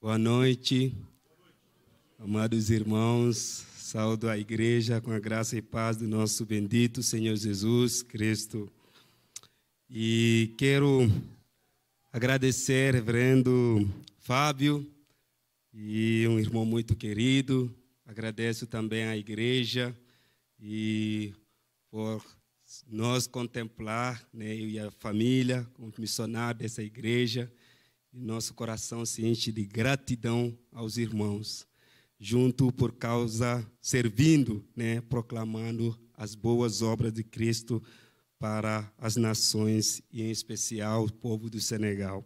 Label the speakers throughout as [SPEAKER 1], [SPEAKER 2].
[SPEAKER 1] Boa noite, amados irmãos. Saúdo a igreja com a graça e paz do nosso bendito Senhor Jesus Cristo. E quero agradecer, reverendo Fábio, e um irmão muito querido. Agradeço também à igreja e por nós contemplar, né, eu e a família, como missionário dessa igreja nosso coração se enche de gratidão aos irmãos, junto por causa, servindo, né, proclamando as boas obras de Cristo para as nações e em especial o povo do Senegal.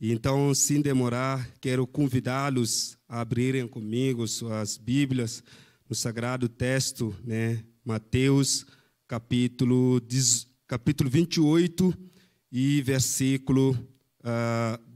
[SPEAKER 1] Então, sem demorar, quero convidá-los a abrirem comigo suas Bíblias no sagrado texto, né? Mateus, capítulo, capítulo 28 e versículo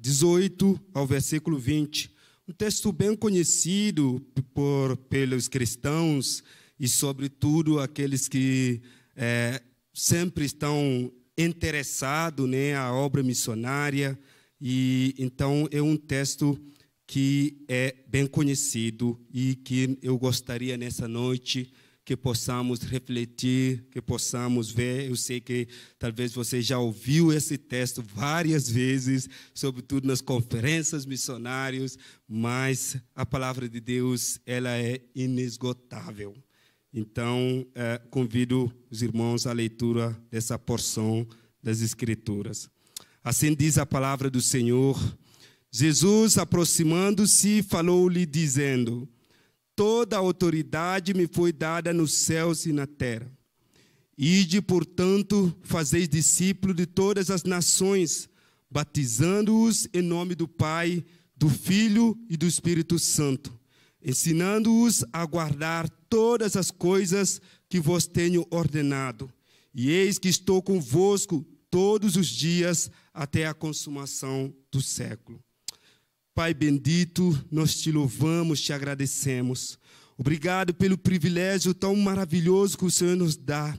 [SPEAKER 1] 18 ao versículo 20. Um texto bem conhecido por, pelos cristãos e, sobretudo, aqueles que é, sempre estão interessados né, à obra missionária. E então é um texto que é bem conhecido e que eu gostaria nessa noite que possamos refletir, que possamos ver. Eu sei que talvez você já ouviu esse texto várias vezes, sobretudo nas conferências missionárias, mas a palavra de Deus ela é inesgotável. Então, eh, convido os irmãos à leitura dessa porção das Escrituras. Assim diz a palavra do Senhor. Jesus, aproximando-se, falou-lhe, dizendo: toda a autoridade me foi dada nos céus e na terra. Ide, portanto, fazeis discípulos de todas as nações, batizando-os em nome do Pai, do Filho e do Espírito Santo, ensinando-os a guardar todas as coisas que vos tenho ordenado. E eis que estou convosco todos os dias até a consumação do século. Pai bendito, nós te louvamos, te agradecemos. Obrigado pelo privilégio tão maravilhoso que o Senhor nos dá.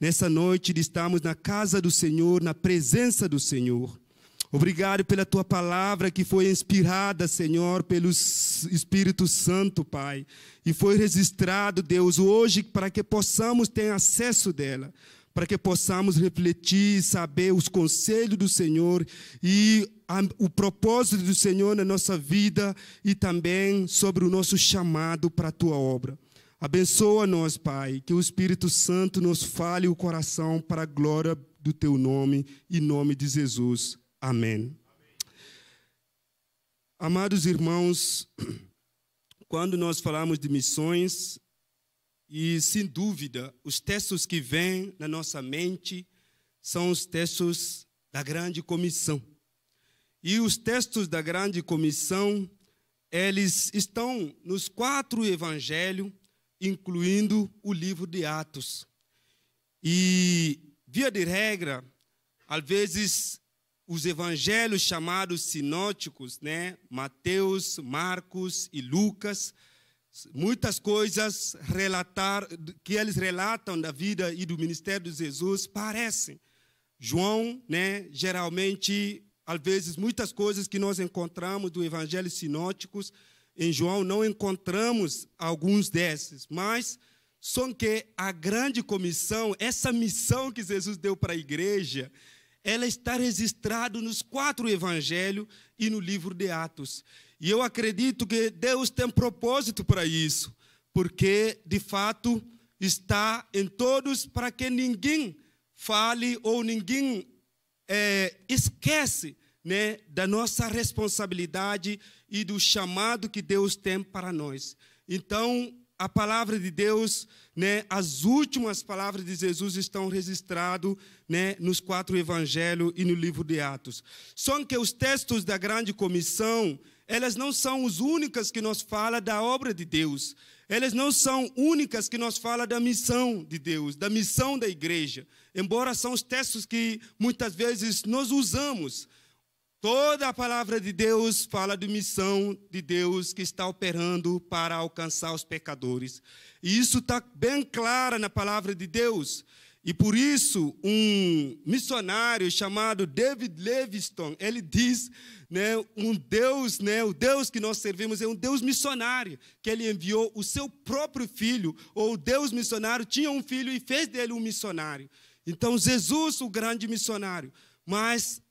[SPEAKER 1] Nessa noite de estarmos na casa do Senhor, na presença do Senhor. Obrigado pela tua palavra que foi inspirada, Senhor, pelo Espírito Santo, Pai, e foi registrado, Deus, hoje para que possamos ter acesso dela para que possamos refletir, saber os conselhos do Senhor e a, o propósito do Senhor na nossa vida e também sobre o nosso chamado para a tua obra. Abençoa-nos, Pai, que o Espírito Santo nos fale o coração para a glória do teu nome, em nome de Jesus. Amém. Amém. Amados irmãos, quando nós falamos de missões, e, sem dúvida, os textos que vêm na nossa mente são os textos da Grande Comissão. E os textos da Grande Comissão, eles estão nos quatro evangelhos, incluindo o livro de Atos. E, via de regra, às vezes os evangelhos chamados sinóticos, né? Mateus, Marcos e Lucas, Muitas coisas relatar, que eles relatam da vida e do ministério de Jesus parecem. João, né, geralmente, às vezes, muitas coisas que nós encontramos do Evangelho Sinóticos, em João não encontramos alguns desses, mas são que a grande comissão, essa missão que Jesus deu para a igreja, ela está registrada nos quatro evangelhos e no livro de Atos. E eu acredito que Deus tem propósito para isso, porque de fato está em todos para que ninguém fale ou ninguém é, esquece né, da nossa responsabilidade e do chamado que Deus tem para nós. Então, a palavra de Deus, né, as últimas palavras de Jesus estão registradas né, nos quatro evangelhos e no livro de Atos. Só que os textos da grande comissão, elas não são os únicas que nos fala da obra de Deus. Elas não são únicas que nos fala da missão de Deus, da missão da igreja. Embora são os textos que muitas vezes nós usamos Toda a palavra de Deus fala de missão de Deus que está operando para alcançar os pecadores. E isso está bem clara na palavra de Deus. E por isso, um missionário chamado David Livingston ele diz, né, um Deus, né, o Deus que nós servimos é um Deus missionário, que ele enviou o seu próprio filho, ou o Deus missionário tinha um filho e fez dele um missionário. Então, Jesus, o grande missionário, mas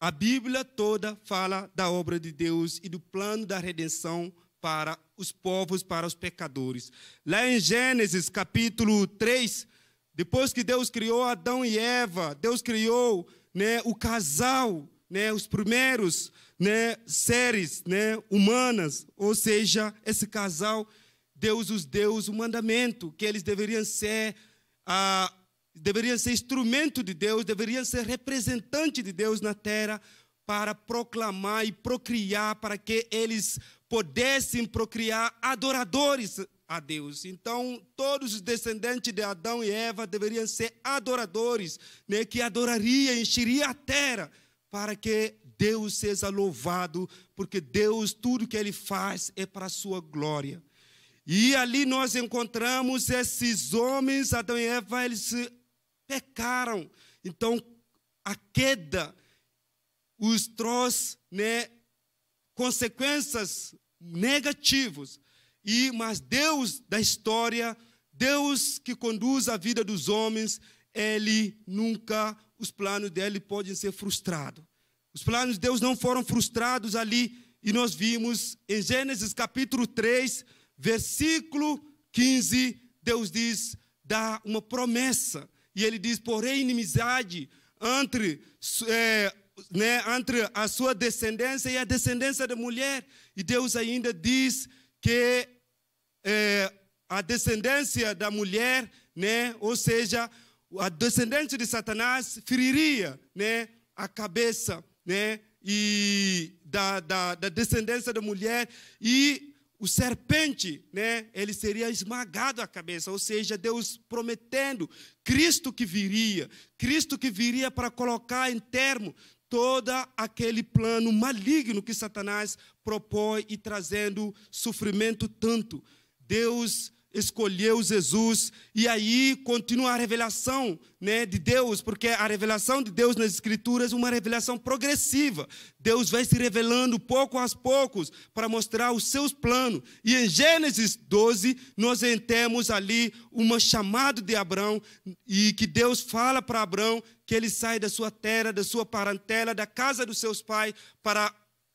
[SPEAKER 1] a Bíblia toda fala da obra de Deus e do plano da redenção para os povos, para os pecadores. Lá em Gênesis capítulo 3, depois que Deus criou Adão e Eva, Deus criou né, o casal, né, os primeiros né, seres né, humanas, ou seja, esse casal, Deus os deu o mandamento que eles deveriam ser a ah, deveriam ser instrumento de Deus, deveriam ser representante de Deus na terra para proclamar e procriar, para que eles pudessem procriar adoradores a Deus. Então, todos os descendentes de Adão e Eva deveriam ser adoradores, né, que adoraria, encheria a terra, para que Deus seja louvado, porque Deus, tudo que ele faz é para a sua glória. E ali nós encontramos esses homens, Adão e Eva, eles pecaram. Então, a queda os trouxe né, consequências negativas. E mas Deus da história, Deus que conduz a vida dos homens, ele nunca os planos dele podem ser frustrados. Os planos de Deus não foram frustrados ali, e nós vimos em Gênesis capítulo 3, versículo 15, Deus diz: dá uma promessa e ele diz: porém, inimizade entre, é, né, entre a sua descendência e a descendência da mulher. E Deus ainda diz que é, a descendência da mulher, né, ou seja, a descendência de Satanás, feriria né, a cabeça né, e da, da, da descendência da mulher. E o serpente, né, ele seria esmagado a cabeça, ou seja, Deus prometendo Cristo que viria, Cristo que viria para colocar em termo todo aquele plano maligno que Satanás propõe e trazendo sofrimento tanto. Deus escolheu Jesus e aí continua a revelação né, de Deus, porque a revelação de Deus nas Escrituras é uma revelação progressiva. Deus vai se revelando pouco a poucos para mostrar os seus planos. E em Gênesis 12, nós temos ali uma chamada de Abraão e que Deus fala para Abraão que ele sai da sua terra, da sua parentela, da casa dos seus pais para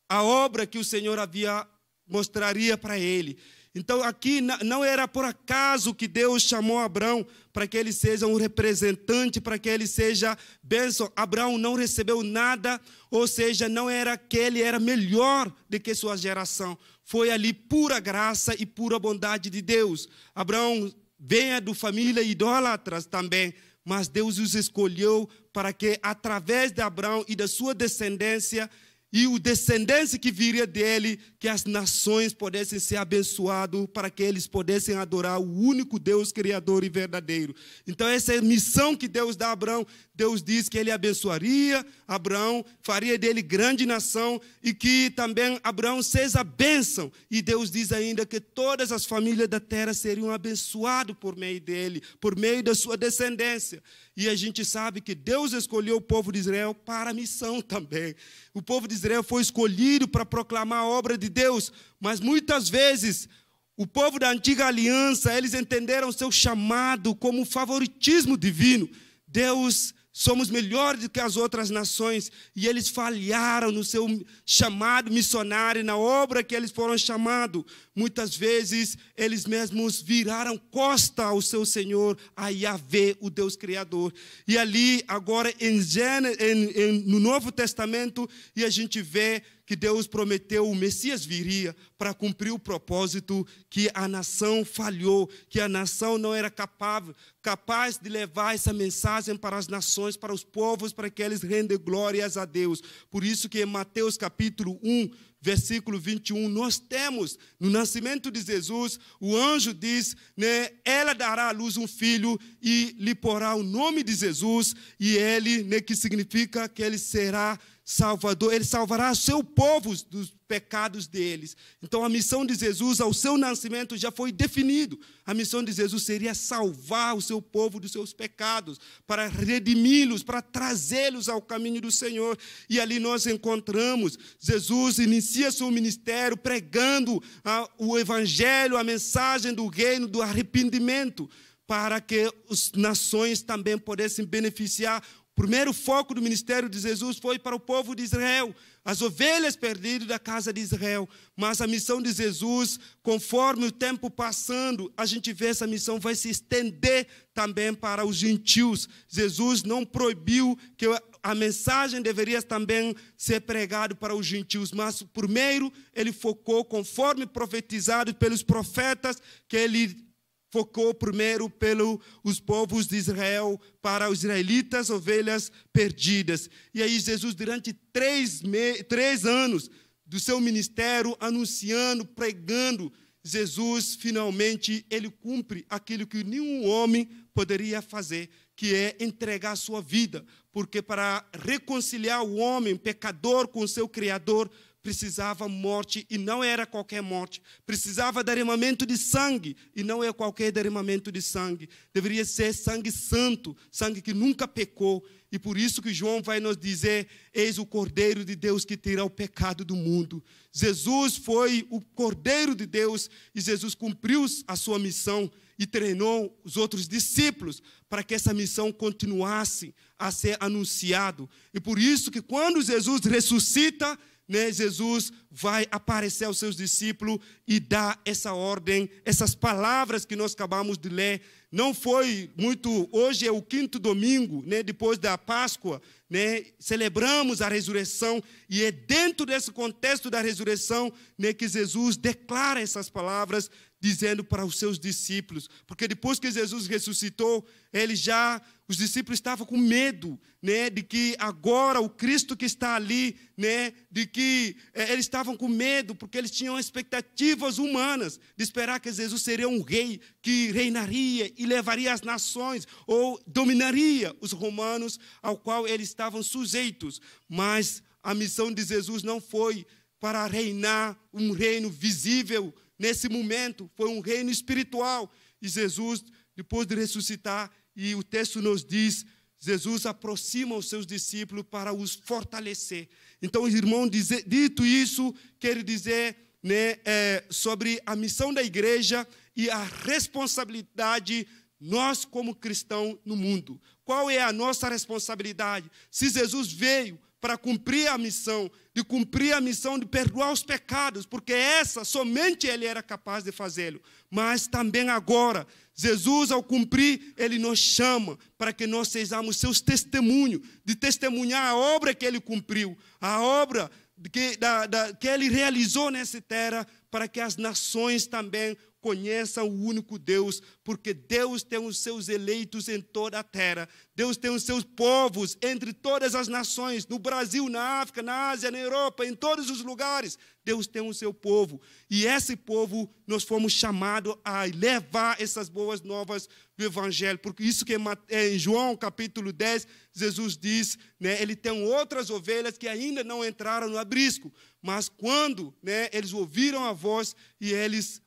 [SPEAKER 1] a obra que o Senhor havia mostraria para ele. Então, aqui não era por acaso que Deus chamou Abraão para que ele seja um representante, para que ele seja bênção. Abraão não recebeu nada, ou seja, não era aquele, era melhor do que sua geração. Foi ali pura graça e pura bondade de Deus. Abraão venha do família idólatras também, mas Deus os escolheu para que, através de Abraão e da sua descendência, e o descendente que viria dele, que as nações pudessem ser abençoadas, para que eles pudessem adorar o único Deus criador e verdadeiro. Então, essa é a missão que Deus dá a Abraão. Deus diz que ele abençoaria Abraão, faria dele grande nação e que também Abraão seja bênção. E Deus diz ainda que todas as famílias da terra seriam abençoadas por meio dele, por meio da sua descendência. E a gente sabe que Deus escolheu o povo de Israel para a missão também. O povo de Israel foi escolhido para proclamar a obra de Deus, mas muitas vezes o povo da antiga aliança, eles entenderam seu chamado como favoritismo divino. Deus somos melhores do que as outras nações, e eles falharam no seu chamado missionário, na obra que eles foram chamados. Muitas vezes eles mesmos viraram costa ao seu Senhor, a Yahvé, o Deus Criador. E ali, agora em, em, em no Novo Testamento, e a gente vê que Deus prometeu o Messias viria para cumprir o propósito que a nação falhou, que a nação não era capaz, capaz de levar essa mensagem para as nações, para os povos, para que eles rendam glórias a Deus. Por isso que em Mateus capítulo 1, versículo 21, nós temos no nascimento de Jesus, o anjo diz, né, ela dará à luz um filho e lhe porá o nome de Jesus, e ele, né, que significa que ele será Salvador, ele salvará seu povo dos pecados deles. Então a missão de Jesus ao seu nascimento já foi definido. A missão de Jesus seria salvar o seu povo dos seus pecados, para redimi-los, para trazê-los ao caminho do Senhor. E ali nós encontramos Jesus inicia seu ministério pregando a, ah, o evangelho, a mensagem do reino do arrependimento para que as nações também pudessem beneficiar primeiro foco do ministério de Jesus foi para o povo de Israel, as ovelhas perdidas da casa de Israel. Mas a missão de Jesus, conforme o tempo passando, a gente vê essa missão vai se estender também para os gentios. Jesus não proibiu que a mensagem deveria também ser pregada para os gentios, mas primeiro ele focou, conforme profetizado pelos profetas, que ele focou primeiro pelos os povos de Israel, para os israelitas, ovelhas perdidas. E aí Jesus, durante três, me, três anos do seu ministério, anunciando, pregando, Jesus, finalmente, ele cumpre aquilo que nenhum homem poderia fazer, que é entregar a sua vida, porque para reconciliar o homem pecador com o seu Criador, precisava morte e não era qualquer morte. Precisava derramamento de sangue e não é qualquer derramamento de sangue. Deveria ser sangue santo, sangue que nunca pecou. E por isso que João vai nos dizer: Eis o Cordeiro de Deus que tira o pecado do mundo. Jesus foi o Cordeiro de Deus e Jesus cumpriu a sua missão e treinou os outros discípulos para que essa missão continuasse a ser anunciado. E por isso que quando Jesus ressuscita, né, Jesus vai aparecer aos seus discípulos e dar essa ordem, essas palavras que nós acabamos de ler. Não foi muito. Hoje é o quinto domingo, né, depois da Páscoa, né, celebramos a ressurreição e é dentro desse contexto da ressurreição né, que Jesus declara essas palavras, dizendo para os seus discípulos, porque depois que Jesus ressuscitou, ele já os discípulos estavam com medo, né, de que agora o Cristo que está ali, né, de que é, eles estavam com medo porque eles tinham expectativas humanas de esperar que Jesus seria um rei que reinaria e levaria as nações ou dominaria os romanos ao qual eles estavam sujeitos. Mas a missão de Jesus não foi para reinar um reino visível nesse momento, foi um reino espiritual. E Jesus, depois de ressuscitar, e o texto nos diz: Jesus aproxima os seus discípulos para os fortalecer. Então, irmão, dito isso, quero dizer né, é, sobre a missão da igreja e a responsabilidade nós como cristãos no mundo. Qual é a nossa responsabilidade? Se Jesus veio para cumprir a missão, de cumprir a missão de perdoar os pecados, porque essa somente ele era capaz de fazê-lo. Mas também agora, Jesus, ao cumprir, ele nos chama para que nós sejamos seus testemunhos, de testemunhar a obra que ele cumpriu, a obra que, da, da, que ele realizou nessa terra, para que as nações também conheça o único Deus, porque Deus tem os seus eleitos em toda a terra, Deus tem os seus povos entre todas as nações, no Brasil, na África, na Ásia, na Europa, em todos os lugares. Deus tem o seu povo, e esse povo nós fomos chamados a levar essas boas novas do Evangelho, porque isso que é, é em João capítulo 10, Jesus diz: né, ele tem outras ovelhas que ainda não entraram no abrisco, mas quando né, eles ouviram a voz e eles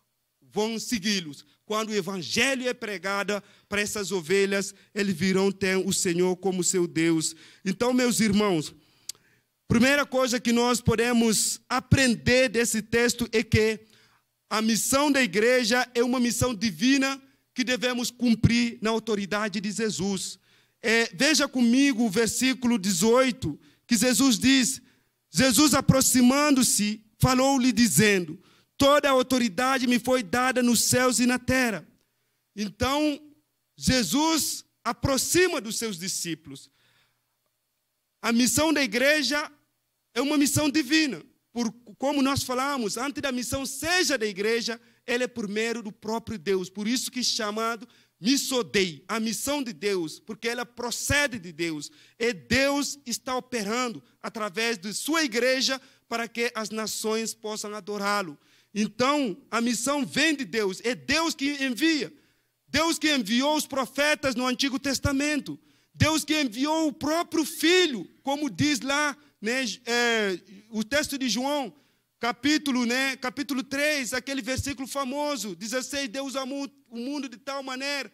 [SPEAKER 1] vão segui-los. Quando o evangelho é pregado para essas ovelhas, eles virão ter o Senhor como seu Deus. Então, meus irmãos, primeira coisa que nós podemos aprender desse texto é que a missão da igreja é uma missão divina que devemos cumprir na autoridade de Jesus. É, veja comigo o versículo 18, que Jesus diz: Jesus aproximando-se, falou-lhe dizendo: Toda a autoridade me foi dada nos céus e na terra. Então, Jesus aproxima dos seus discípulos. A missão da igreja é uma missão divina. Por, como nós falamos, antes da missão seja da igreja, ela é primeiro do próprio Deus. Por isso que é chamado missodei, a missão de Deus, porque ela procede de Deus. E Deus está operando através de sua igreja para que as nações possam adorá-lo. Então, a missão vem de Deus, é Deus que envia. Deus que enviou os profetas no Antigo Testamento. Deus que enviou o próprio Filho, como diz lá né, é, o texto de João, capítulo, né, capítulo 3, aquele versículo famoso, 16, Deus amou o mundo de tal maneira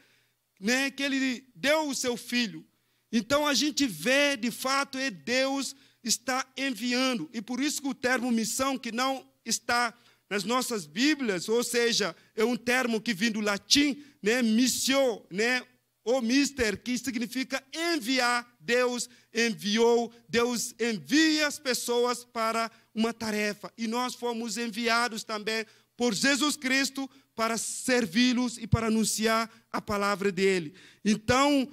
[SPEAKER 1] né, que ele deu o seu Filho. Então a gente vê, de fato, é Deus está enviando. E por isso que o termo missão, que não está nas nossas Bíblias, ou seja, é um termo que vem do latim, né, missio, né, ou mister, que significa enviar. Deus enviou, Deus envia as pessoas para uma tarefa. E nós fomos enviados também por Jesus Cristo para servi-los e para anunciar a palavra dele. Então,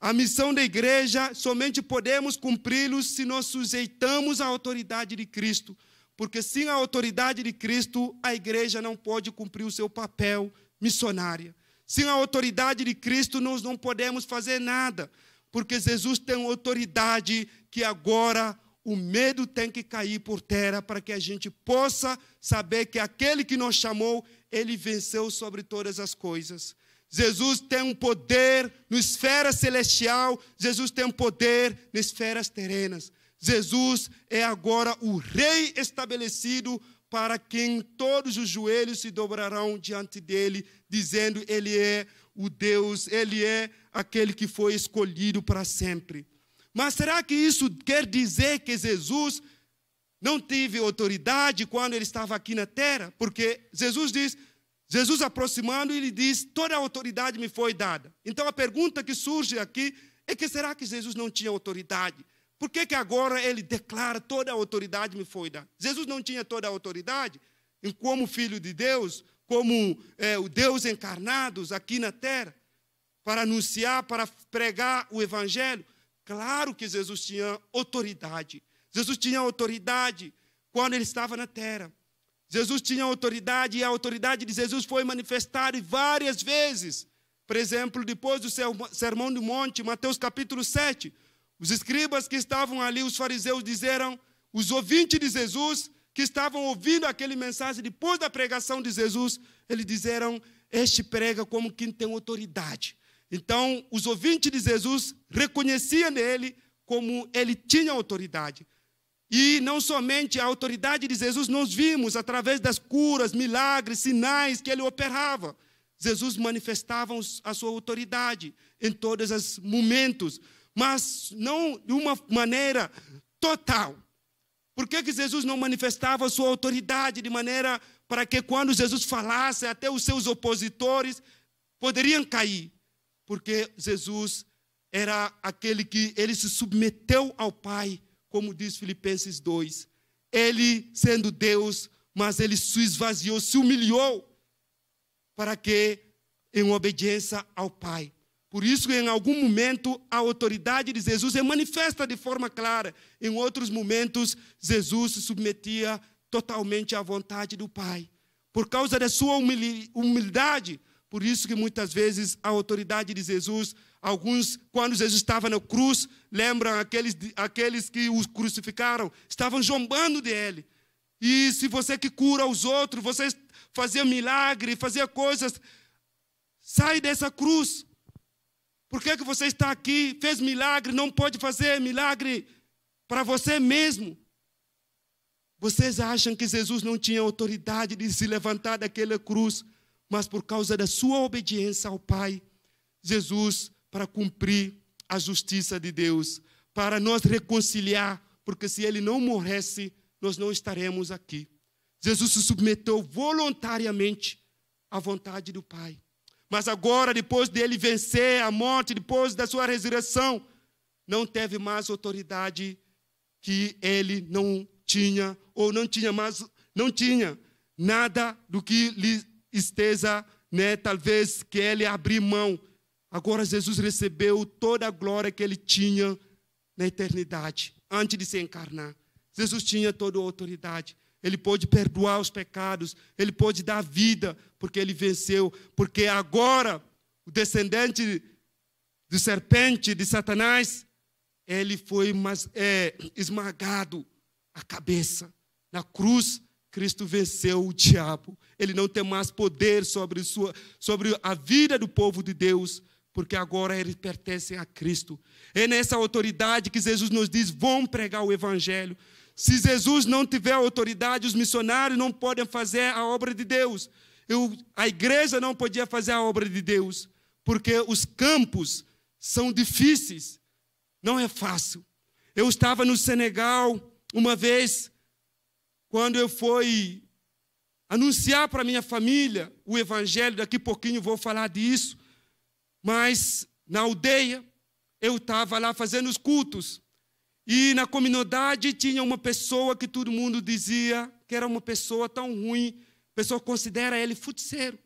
[SPEAKER 1] a missão da igreja somente podemos cumpri-los se nós sujeitamos à autoridade de Cristo. Porque sem a autoridade de Cristo, a igreja não pode cumprir o seu papel missionário. Sem a autoridade de Cristo, nós não podemos fazer nada. Porque Jesus tem autoridade que agora o medo tem que cair por terra para que a gente possa saber que aquele que nos chamou, ele venceu sobre todas as coisas. Jesus tem um poder na esfera celestial, Jesus tem um poder nas esferas terrenas. Jesus é agora o rei estabelecido para quem todos os joelhos se dobrarão diante dele, dizendo: Ele é o Deus, ele é aquele que foi escolhido para sempre. Mas será que isso quer dizer que Jesus não teve autoridade quando ele estava aqui na terra? Porque Jesus diz, Jesus aproximando, ele diz: toda a autoridade me foi dada. Então a pergunta que surge aqui é que será que Jesus não tinha autoridade? Por que, que agora ele declara toda a autoridade me foi dada? Jesus não tinha toda a autoridade em como filho de Deus, como é, o Deus encarnados aqui na terra, para anunciar, para pregar o evangelho. Claro que Jesus tinha autoridade. Jesus tinha autoridade quando ele estava na terra. Jesus tinha autoridade e a autoridade de Jesus foi manifestada várias vezes. Por exemplo, depois do sermão do monte, Mateus capítulo 7, os escribas que estavam ali, os fariseus, disseram, os ouvintes de Jesus, que estavam ouvindo aquele mensagem depois da pregação de Jesus, eles disseram: Este prega como quem tem autoridade. Então, os ouvintes de Jesus reconheciam nele como ele tinha autoridade. E não somente a autoridade de Jesus, nós vimos através das curas, milagres, sinais que ele operava. Jesus manifestava a sua autoridade em todos os momentos mas não de uma maneira total. Por que, que Jesus não manifestava sua autoridade de maneira para que quando Jesus falasse, até os seus opositores poderiam cair? Porque Jesus era aquele que ele se submeteu ao Pai, como diz Filipenses 2. Ele sendo Deus, mas ele se esvaziou, se humilhou, para que, em obediência ao Pai, por isso, em algum momento, a autoridade de Jesus é manifesta de forma clara. Em outros momentos, Jesus se submetia totalmente à vontade do Pai. Por causa da sua humildade, por isso que muitas vezes a autoridade de Jesus, alguns, quando Jesus estava na cruz, lembram aqueles, aqueles que os crucificaram, estavam jombando dele. E se você que cura os outros, você fazia milagre, fazia coisas, sai dessa cruz. Por que, que você está aqui? Fez milagre, não pode fazer milagre para você mesmo. Vocês acham que Jesus não tinha autoridade de se levantar daquela cruz, mas por causa da sua obediência ao Pai, Jesus, para cumprir a justiça de Deus, para nos reconciliar, porque se ele não morresse, nós não estaremos aqui. Jesus se submeteu voluntariamente à vontade do Pai. Mas agora, depois dele vencer a morte, depois da sua ressurreição, não teve mais autoridade que ele não tinha, ou não tinha mais, não tinha nada do que lhe esteja, né, talvez que ele abriu mão. Agora Jesus recebeu toda a glória que ele tinha na eternidade, antes de se encarnar. Jesus tinha toda a autoridade ele pôde perdoar os pecados, ele pôde dar vida, porque ele venceu, porque agora o descendente do serpente, de Satanás, ele foi mas, é, esmagado a cabeça. Na cruz, Cristo venceu o diabo. Ele não tem mais poder sobre, sua, sobre a vida do povo de Deus, porque agora eles pertencem a Cristo. É nessa autoridade que Jesus nos diz: vão pregar o evangelho. Se Jesus não tiver autoridade, os missionários não podem fazer a obra de Deus. Eu, a igreja não podia fazer a obra de Deus, porque os campos são difíceis, não é fácil. Eu estava no Senegal uma vez, quando eu fui anunciar para minha família o evangelho, daqui a pouquinho vou falar disso, mas na aldeia eu estava lá fazendo os cultos. E na comunidade tinha uma pessoa que todo mundo dizia que era uma pessoa tão ruim, a pessoa considera ele futeiro.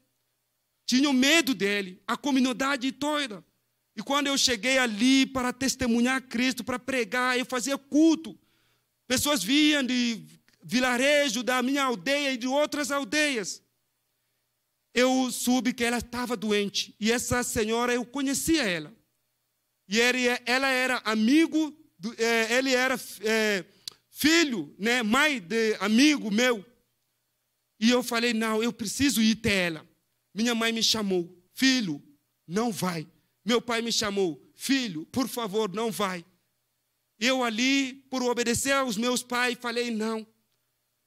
[SPEAKER 1] Tinham medo dele, a comunidade toda. E quando eu cheguei ali para testemunhar Cristo, para pregar, eu fazia culto. Pessoas vinham de vilarejo, da minha aldeia e de outras aldeias. Eu soube que ela estava doente. E essa senhora, eu conhecia ela. E ela era amigo é, ele era é, filho, né, mãe de amigo meu. E eu falei, não, eu preciso ir até ela. Minha mãe me chamou, filho, não vai. Meu pai me chamou, filho, por favor, não vai. Eu ali, por obedecer aos meus pais, falei, não,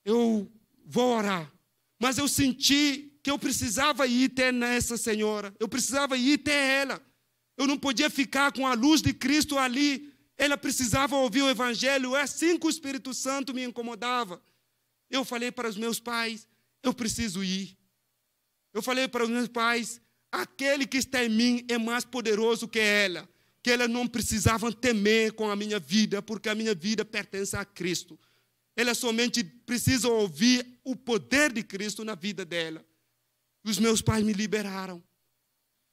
[SPEAKER 1] eu vou orar. Mas eu senti que eu precisava ir até nessa senhora, eu precisava ir até ela. Eu não podia ficar com a luz de Cristo ali ela precisava ouvir o Evangelho, é assim que o Espírito Santo me incomodava. Eu falei para os meus pais: eu preciso ir. Eu falei para os meus pais: aquele que está em mim é mais poderoso que ela. Que ela não precisava temer com a minha vida, porque a minha vida pertence a Cristo. Ela somente precisa ouvir o poder de Cristo na vida dela. Os meus pais me liberaram.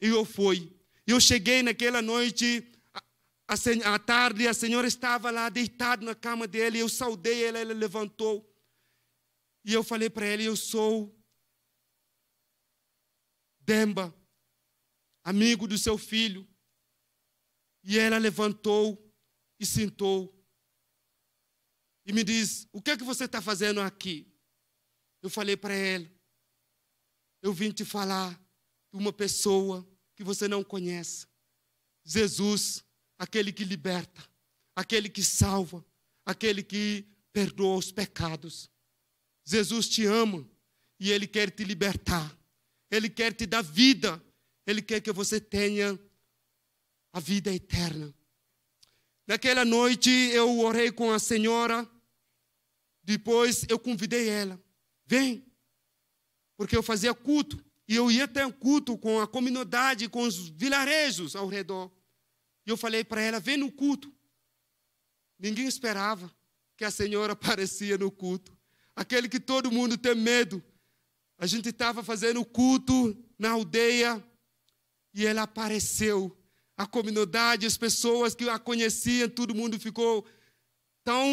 [SPEAKER 1] E eu fui. Eu cheguei naquela noite à tarde, a senhora estava lá deitada na cama dele. Eu saudei ela, ela levantou. E eu falei para ela: Eu sou Demba, amigo do seu filho. E ela levantou e sentou. E me diz: O que é que você está fazendo aqui? Eu falei para ela: Eu vim te falar de uma pessoa que você não conhece. Jesus aquele que liberta, aquele que salva, aquele que perdoa os pecados. Jesus te ama e ele quer te libertar. Ele quer te dar vida. Ele quer que você tenha a vida eterna. Naquela noite eu orei com a senhora. Depois eu convidei ela. Vem. Porque eu fazia culto. E eu ia ter um culto com a comunidade, com os vilarejos ao redor. E eu falei para ela: vem no culto. Ninguém esperava que a senhora aparecia no culto. Aquele que todo mundo tem medo. A gente estava fazendo culto na aldeia e ela apareceu. A comunidade, as pessoas que a conheciam, todo mundo ficou tão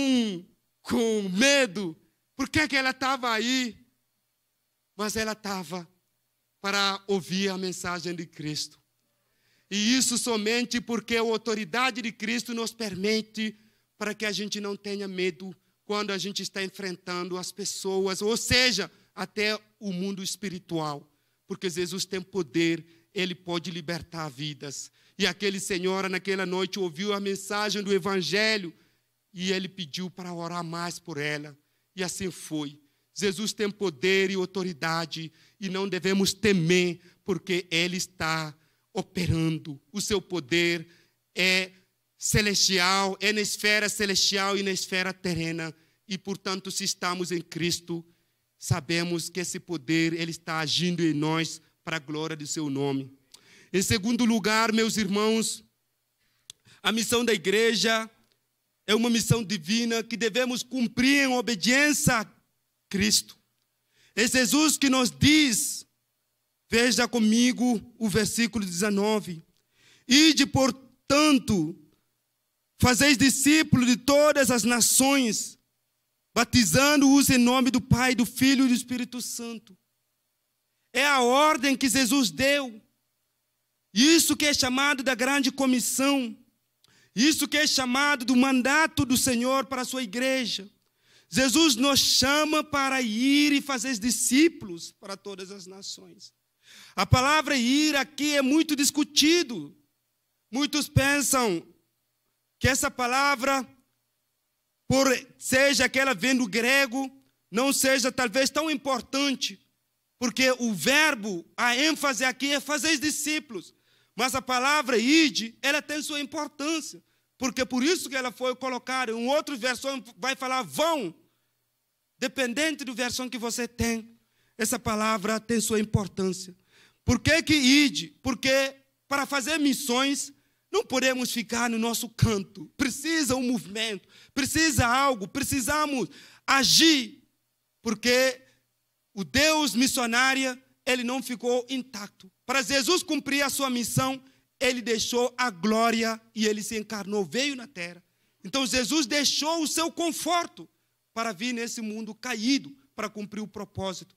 [SPEAKER 1] com medo. Por que, que ela estava aí? Mas ela estava para ouvir a mensagem de Cristo. E isso somente porque a autoridade de Cristo nos permite para que a gente não tenha medo quando a gente está enfrentando as pessoas, ou seja, até o mundo espiritual. Porque Jesus tem poder, ele pode libertar vidas. E aquele senhor, naquela noite, ouviu a mensagem do Evangelho e ele pediu para orar mais por ela. E assim foi. Jesus tem poder e autoridade e não devemos temer, porque ele está operando. O seu poder é celestial, é na esfera celestial e na esfera terrena. E, portanto, se estamos em Cristo, sabemos que esse poder ele está agindo em nós para a glória do seu nome. Em segundo lugar, meus irmãos, a missão da igreja é uma missão divina que devemos cumprir em obediência a Cristo. É Jesus que nos diz Veja comigo o versículo 19. Ide, portanto, fazeis discípulos de todas as nações, batizando-os em nome do Pai, do Filho e do Espírito Santo. É a ordem que Jesus deu. Isso que é chamado da grande comissão. Isso que é chamado do mandato do Senhor para a sua igreja. Jesus nos chama para ir e fazer discípulos para todas as nações. A palavra ir aqui é muito discutido. Muitos pensam que essa palavra, por seja que ela vem do grego, não seja talvez tão importante, porque o verbo, a ênfase aqui é fazer discípulos. Mas a palavra ide, ela tem sua importância, porque por isso que ela foi colocada. Em outra versão vai falar vão, dependente da versão que você tem essa palavra tem sua importância. Por que, que ide? Porque para fazer missões não podemos ficar no nosso canto. Precisa um movimento, precisa algo, precisamos agir. Porque o Deus missionário, ele não ficou intacto. Para Jesus cumprir a sua missão, ele deixou a glória e ele se encarnou, veio na terra. Então Jesus deixou o seu conforto para vir nesse mundo caído, para cumprir o propósito.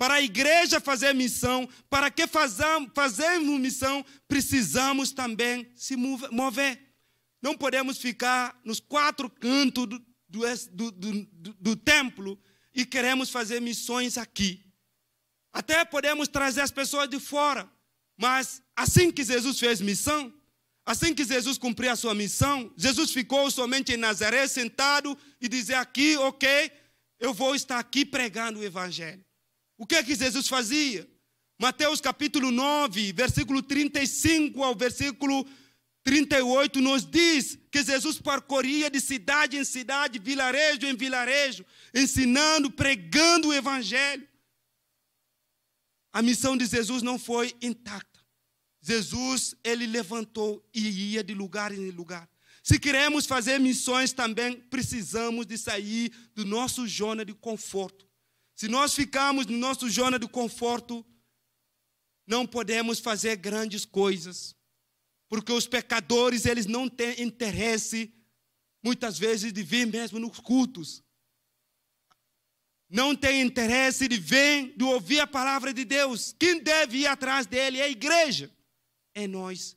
[SPEAKER 1] Para a igreja fazer missão, para que fazemos missão, precisamos também se mover. Não podemos ficar nos quatro cantos do, do, do, do templo e queremos fazer missões aqui. Até podemos trazer as pessoas de fora, mas assim que Jesus fez missão, assim que Jesus cumpriu a sua missão, Jesus ficou somente em Nazaré sentado e dizer aqui, ok, eu vou estar aqui pregando o evangelho. O que é que Jesus fazia? Mateus capítulo 9, versículo 35 ao versículo 38 nos diz que Jesus parcorria de cidade em cidade, vilarejo em vilarejo, ensinando, pregando o evangelho. A missão de Jesus não foi intacta. Jesus, ele levantou e ia de lugar em lugar. Se queremos fazer missões também, precisamos de sair do nosso zona de conforto. Se nós ficarmos no nosso zona de conforto, não podemos fazer grandes coisas, porque os pecadores, eles não têm interesse, muitas vezes, de vir mesmo nos cultos. Não têm interesse de vir, de ouvir a palavra de Deus. Quem deve ir atrás dele é a igreja. É nós.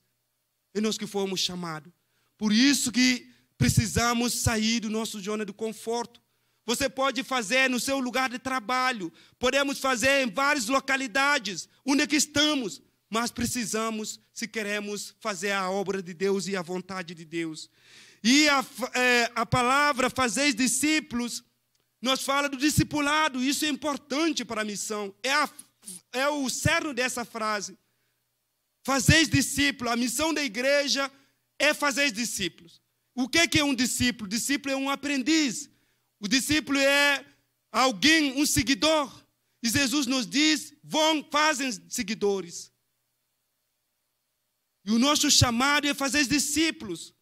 [SPEAKER 1] É nós que fomos chamados. Por isso que precisamos sair do nosso zona de conforto. Você pode fazer no seu lugar de trabalho, podemos fazer em várias localidades, onde é que estamos, mas precisamos, se queremos fazer a obra de Deus e a vontade de Deus. E a, é, a palavra fazeis discípulos, nós fala do discipulado, isso é importante para a missão, é, a, é o cerne dessa frase. Fazeis discípulos, a missão da igreja é fazer discípulos. O que é, é um discípulo? Discípulo é um aprendiz. O discípulo é alguém, um seguidor. E Jesus nos diz: vão, fazem seguidores. E o nosso chamado é fazer discípulos.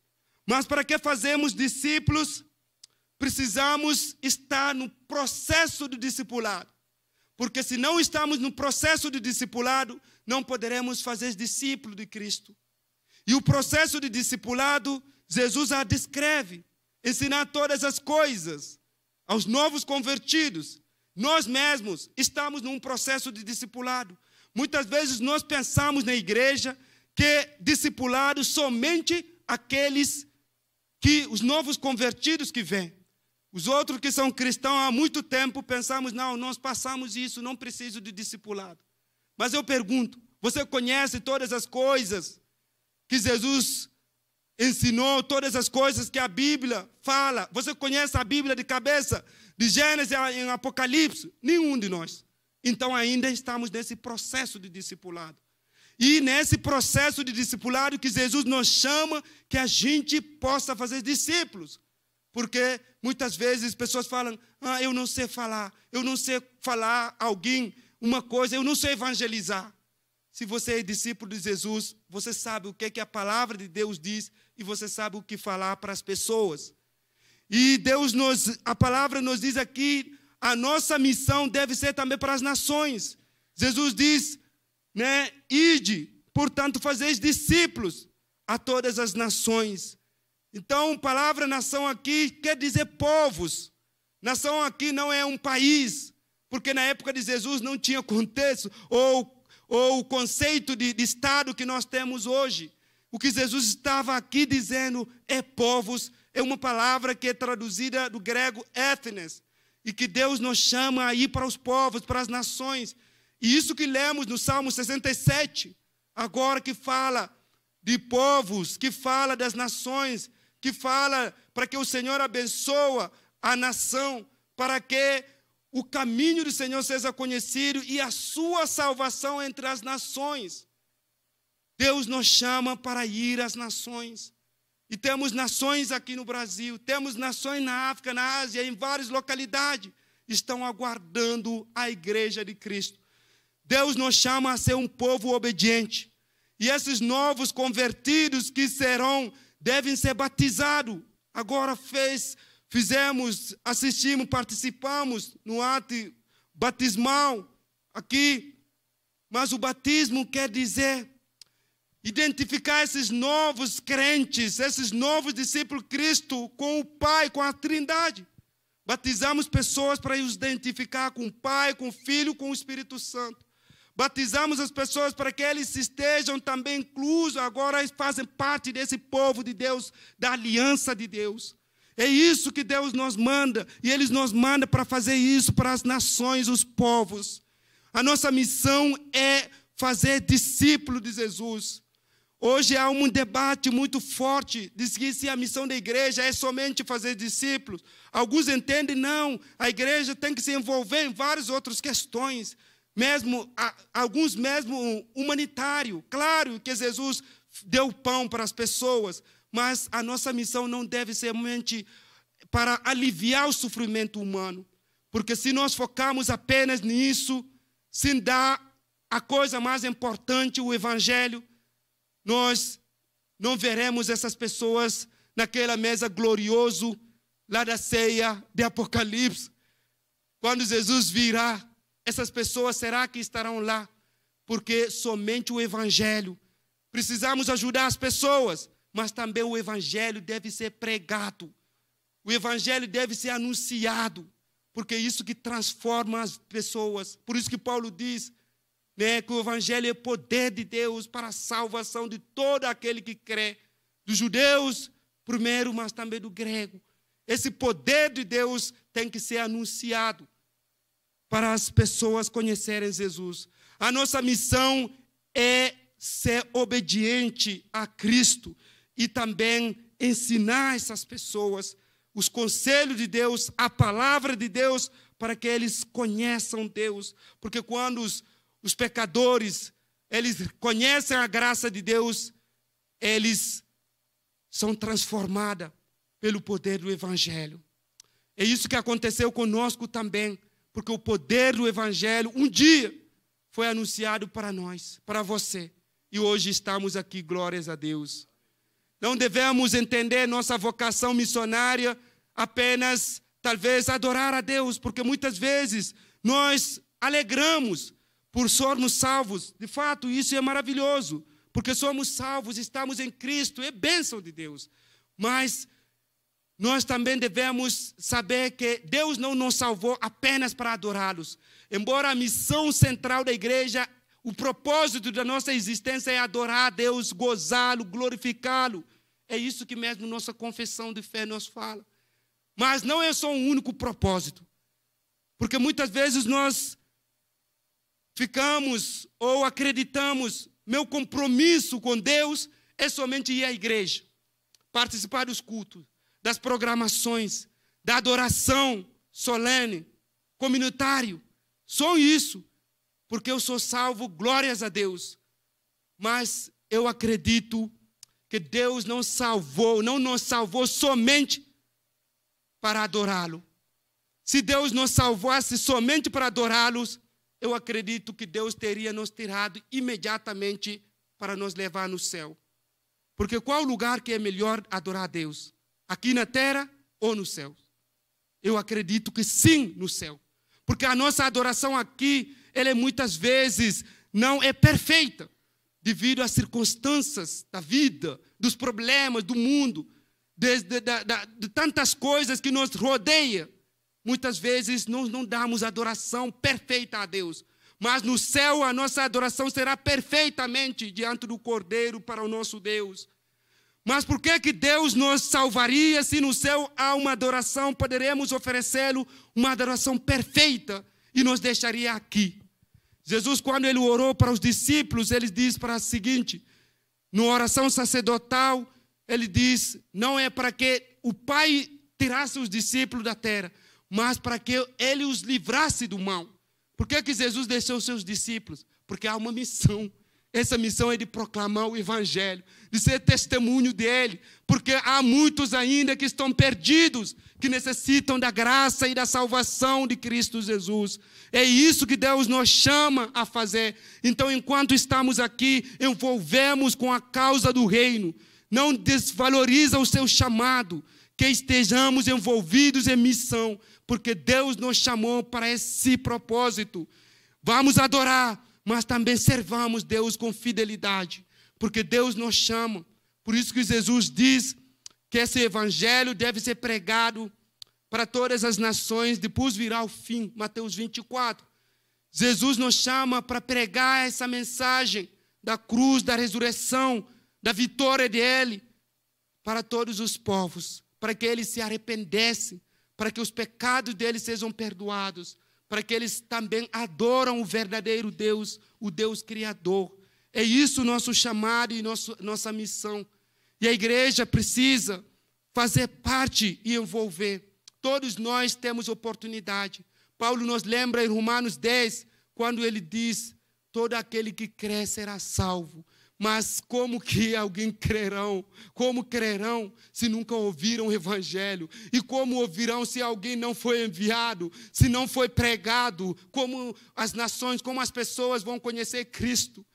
[SPEAKER 1] Mas para que fazemos discípulos, precisamos estar no processo do discipulado. Porque se não estamos no processo de discipulado, não poderemos fazer discípulo de Cristo. E o processo de discipulado, Jesus a descreve: ensinar todas as coisas, aos novos convertidos, nós mesmos estamos num processo de discipulado. Muitas vezes nós pensamos na igreja que discipulado somente aqueles que os novos convertidos que vêm. Os outros que são cristãos há muito tempo pensamos, não, nós passamos isso, não preciso de discipulado. Mas eu pergunto, você conhece todas as coisas que Jesus ensinou todas as coisas que a Bíblia fala. Você conhece a Bíblia de cabeça, de Gênesis em Apocalipse? Nenhum de nós. Então ainda estamos nesse processo de discipulado. E nesse processo de discipulado que Jesus nos chama que a gente possa fazer discípulos. Porque muitas vezes as pessoas falam: "Ah, eu não sei falar, eu não sei falar a alguém uma coisa, eu não sei evangelizar". Se você é discípulo de Jesus, você sabe o que, é que a palavra de Deus diz e você sabe o que falar para as pessoas. E Deus nos, a palavra nos diz aqui, a nossa missão deve ser também para as nações. Jesus diz, né, ide, portanto, fazeis discípulos a todas as nações. Então, palavra nação aqui quer dizer povos. Nação aqui não é um país, porque na época de Jesus não tinha contexto ou ou o conceito de, de Estado que nós temos hoje. O que Jesus estava aqui dizendo é povos, é uma palavra que é traduzida do grego etnias, e que Deus nos chama a ir para os povos, para as nações. E isso que lemos no Salmo 67, agora que fala de povos, que fala das nações, que fala para que o Senhor abençoa a nação, para que o caminho do Senhor seja conhecido e a sua salvação entre as nações. Deus nos chama para ir às nações. E temos nações aqui no Brasil, temos nações na África, na Ásia, em várias localidades, estão aguardando a igreja de Cristo. Deus nos chama a ser um povo obediente. E esses novos convertidos que serão, devem ser batizados. Agora fez fizemos, assistimos, participamos no ato batismal aqui. Mas o batismo quer dizer identificar esses novos crentes, esses novos discípulos de Cristo com o Pai, com a Trindade. Batizamos pessoas para os identificar com o Pai, com o Filho, com o Espírito Santo. Batizamos as pessoas para que eles estejam também inclusos, agora fazem parte desse povo de Deus, da aliança de Deus. É isso que Deus nos manda, e Ele nos manda para fazer isso para as nações, os povos. A nossa missão é fazer discípulo de Jesus. Hoje há um debate muito forte, diz que se a missão da igreja é somente fazer discípulos. Alguns entendem, não, a igreja tem que se envolver em várias outras questões, mesmo alguns mesmo humanitário. Claro que Jesus deu pão para as pessoas, mas a nossa missão não deve ser somente para aliviar o sofrimento humano, porque se nós focarmos apenas nisso, sem dar a coisa mais importante, o Evangelho, nós não veremos essas pessoas naquela mesa glorioso lá da ceia de Apocalipse. Quando Jesus virá, essas pessoas será que estarão lá? Porque somente o Evangelho. Precisamos ajudar as pessoas mas também o evangelho deve ser pregado. O evangelho deve ser anunciado, porque é isso que transforma as pessoas. Por isso que Paulo diz, né, que o evangelho é poder de Deus para a salvação de todo aquele que crê, dos judeus primeiro, mas também do grego. Esse poder de Deus tem que ser anunciado para as pessoas conhecerem Jesus. A nossa missão é ser obediente a Cristo e também ensinar essas pessoas os conselhos de Deus, a palavra de Deus, para que eles conheçam Deus. Porque quando os, os pecadores eles conhecem a graça de Deus, eles são transformados pelo poder do Evangelho. É isso que aconteceu conosco também, porque o poder do Evangelho um dia foi anunciado para nós, para você. E hoje estamos aqui, glórias a Deus. Não devemos entender nossa vocação missionária apenas, talvez, adorar a Deus, porque muitas vezes nós alegramos por sermos salvos. De fato, isso é maravilhoso, porque somos salvos, estamos em Cristo, é bênção de Deus. Mas nós também devemos saber que Deus não nos salvou apenas para adorá-los. Embora a missão central da igreja o propósito da nossa existência é adorar a Deus, gozá-lo, glorificá-lo. É isso que mesmo nossa confissão de fé nos fala. Mas não é só um único propósito. Porque muitas vezes nós ficamos ou acreditamos, meu compromisso com Deus é somente ir à igreja, participar dos cultos, das programações, da adoração solene, comunitário. Só isso porque eu sou salvo, glórias a Deus. Mas eu acredito que Deus não salvou, não nos salvou somente para adorá-lo. Se Deus nos salvasse somente para adorá-los, eu acredito que Deus teria nos tirado imediatamente para nos levar no céu. Porque qual lugar que é melhor adorar a Deus? Aqui na terra ou no céu? Eu acredito que sim, no céu. Porque a nossa adoração aqui ela é muitas vezes não é perfeita devido às circunstâncias da vida, dos problemas do mundo, de, de, de, de tantas coisas que nos rodeia. Muitas vezes nós não damos adoração perfeita a Deus, mas no céu a nossa adoração será perfeitamente diante do Cordeiro para o nosso Deus. Mas por que que Deus nos salvaria se no céu há uma adoração, poderemos oferecê-lo uma adoração perfeita e nos deixaria aqui? Jesus, quando ele orou para os discípulos, ele diz para a seguinte: no oração sacerdotal, ele diz: não é para que o Pai tirasse os discípulos da terra, mas para que ele os livrasse do mal. Por que, que Jesus deixou os seus discípulos? Porque há uma missão essa missão é de proclamar o Evangelho, de ser testemunho dele, porque há muitos ainda que estão perdidos, que necessitam da graça e da salvação de Cristo Jesus. É isso que Deus nos chama a fazer. Então, enquanto estamos aqui, envolvemos com a causa do reino. Não desvaloriza o seu chamado, que estejamos envolvidos em missão, porque Deus nos chamou para esse propósito. Vamos adorar mas também servamos Deus com fidelidade, porque Deus nos chama. Por isso que Jesus diz que esse evangelho deve ser pregado para todas as nações, depois virá o fim. Mateus 24. Jesus nos chama para pregar essa mensagem da cruz, da ressurreição, da vitória dele para todos os povos, para que eles se arrependessem, para que os pecados deles sejam perdoados para que eles também adoram o verdadeiro Deus, o Deus Criador. É isso o nosso chamado e nosso, nossa missão. E a igreja precisa fazer parte e envolver. Todos nós temos oportunidade. Paulo nos lembra em Romanos 10, quando ele diz: Todo aquele que crê será salvo. Mas como que alguém crerão? Como crerão se nunca ouviram o evangelho? E como ouvirão se alguém não foi enviado, se não foi pregado? Como as nações, como as pessoas vão conhecer Cristo?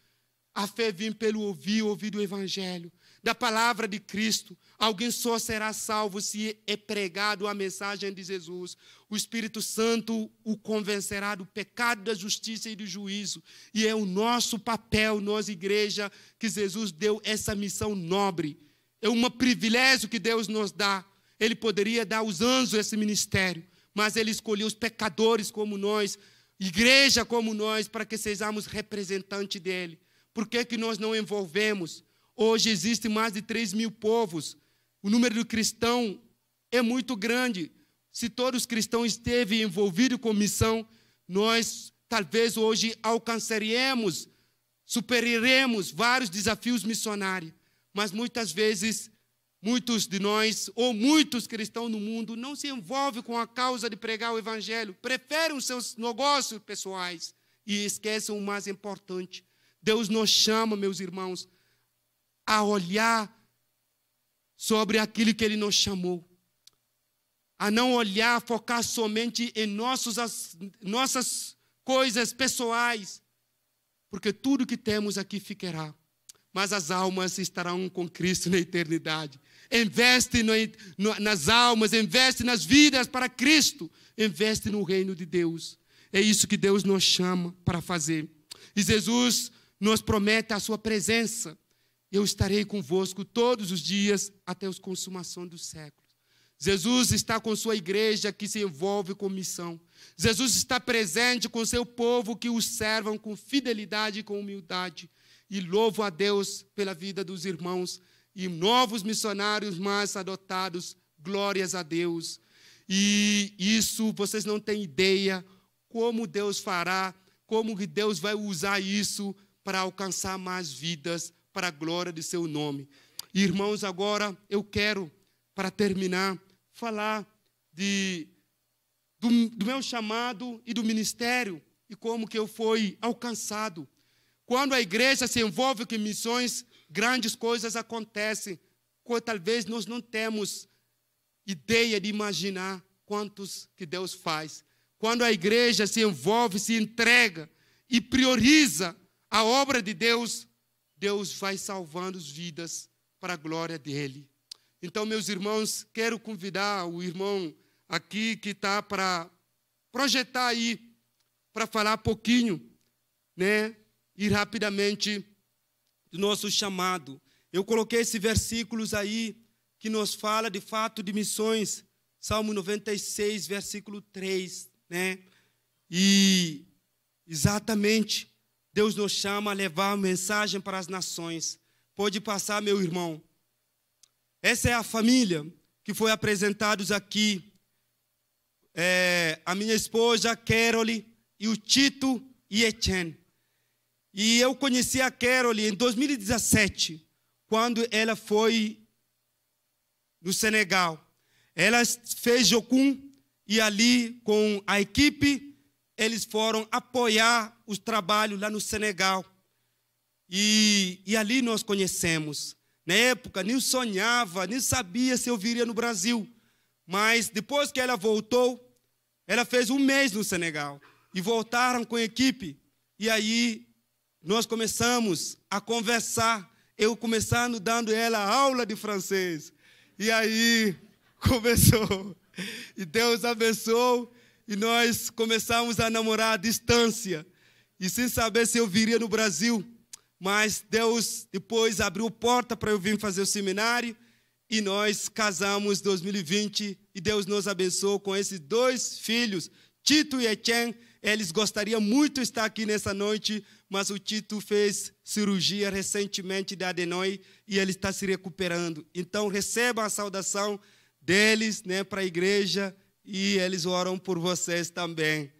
[SPEAKER 1] A fé vem pelo ouvir, ouvir o evangelho da palavra de Cristo. Alguém só será salvo se é pregado a mensagem de Jesus. O Espírito Santo o convencerá do pecado, da justiça e do juízo. E é o nosso papel, nós, igreja, que Jesus deu essa missão nobre. É um privilégio que Deus nos dá. Ele poderia dar aos anjos esse ministério, mas ele escolheu os pecadores como nós, igreja como nós, para que sejamos representantes dele. Por que, que nós não envolvemos? Hoje existem mais de 3 mil povos. O número de cristãos é muito grande. Se todos os cristãos estivessem envolvidos com missão, nós talvez hoje alcançaremos, superaremos vários desafios missionários. Mas muitas vezes, muitos de nós, ou muitos cristãos no mundo, não se envolvem com a causa de pregar o evangelho, preferem os seus negócios pessoais e esquecem o mais importante. Deus nos chama, meus irmãos, a olhar sobre aquilo que Ele nos chamou. A não olhar, focar somente em nossos, as, nossas coisas pessoais, porque tudo que temos aqui ficará, mas as almas estarão com Cristo na eternidade. Investe no, no, nas almas, investe nas vidas para Cristo, investe no reino de Deus. É isso que Deus nos chama para fazer. E Jesus nos promete a sua presença. Eu estarei convosco todos os dias até a consumação dos séculos. Jesus está com sua igreja que se envolve com missão. Jesus está presente com seu povo que o servam com fidelidade e com humildade. E louvo a Deus pela vida dos irmãos e novos missionários mais adotados. Glórias a Deus. E isso vocês não têm ideia como Deus fará, como que Deus vai usar isso para alcançar mais vidas para a glória de seu nome. irmãos, agora eu quero, para terminar, falar de, do, do meu chamado e do ministério e como que eu fui alcançado. Quando a igreja se envolve com missões, grandes coisas acontecem, que talvez nós não temos ideia de imaginar quantos que Deus faz. Quando a igreja se envolve, se entrega e prioriza a obra de Deus, Deus vai salvando as vidas para a glória dele. Então, meus irmãos, quero convidar o irmão aqui que está para projetar aí, para falar pouquinho, né? E rapidamente do nosso chamado. Eu coloquei esses versículos aí que nos fala de fato de missões, Salmo 96, versículo 3, né? E exatamente Deus nos chama a levar a mensagem para as nações. Pode passar, meu irmão. Essa é a família que foi apresentados aqui. É, a minha esposa, Carole, e o Tito e Etienne. E eu conheci a Carole em 2017, quando ela foi no Senegal. Ela fez Jocum e ali com a equipe eles foram apoiar os trabalhos lá no Senegal. E, e ali nós conhecemos. Na época, nem sonhava, nem sabia se eu viria no Brasil. Mas depois que ela voltou, ela fez um mês no Senegal. E voltaram com a equipe. E aí nós começamos a conversar. Eu começando dando ela aula de francês. E aí começou. E Deus abençoou e nós começamos a namorar à distância e sem saber se eu viria no Brasil. Mas Deus depois abriu porta para eu vir fazer o seminário e nós casamos em 2020 e Deus nos abençoou com esses dois filhos, Tito e Etienne. Eles gostariam muito de estar aqui nessa noite, mas o Tito fez cirurgia recentemente de adenoi e ele está se recuperando. Então receba a saudação deles, né, para a igreja e eles oram por vocês também.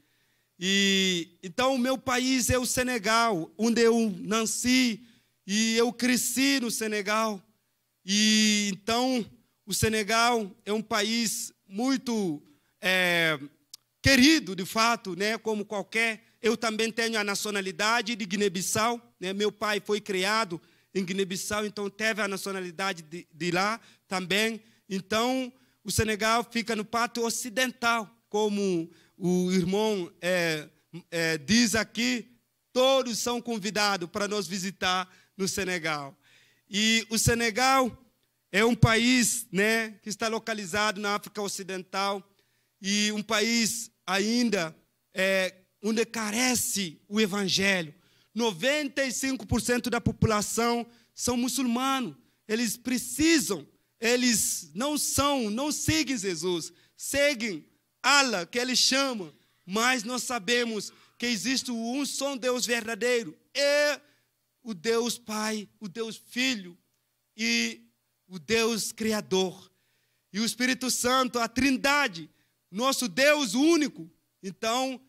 [SPEAKER 1] E então o meu país é o Senegal, onde eu nasci e eu cresci no Senegal. E então o Senegal é um país muito é, querido, de fato, né? Como qualquer, eu também tenho a nacionalidade de Guiné-Bissau. Né? Meu pai foi criado em Guiné-Bissau, então teve a nacionalidade de, de lá também. Então o Senegal fica no pato ocidental, como o irmão é, é, diz aqui, todos são convidados para nos visitar no Senegal. E o Senegal é um país né, que está localizado na África Ocidental e um país ainda é, onde carece o Evangelho. 95% da população são muçulmanos. Eles precisam eles não são, não seguem Jesus, seguem Allah, que ele chama, mas nós sabemos que existe um só Deus verdadeiro, é o Deus Pai, o Deus Filho e o Deus Criador. E o Espírito Santo, a Trindade, nosso Deus único. Então,